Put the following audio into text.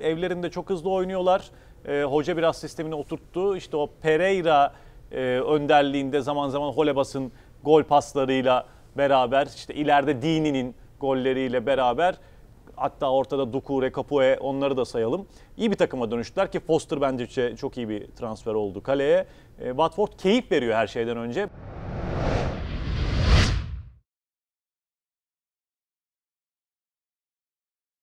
Evlerinde çok hızlı oynuyorlar. E, hoca biraz sistemini oturttu. İşte o Pereira e, önderliğinde zaman zaman Holebas'ın gol paslarıyla beraber işte ileride Dini'nin golleriyle beraber hatta ortada Dukure, Kapue onları da sayalım. İyi bir takıma dönüştüler ki Foster bence çok iyi bir transfer oldu kaleye. E, Watford keyif veriyor her şeyden önce.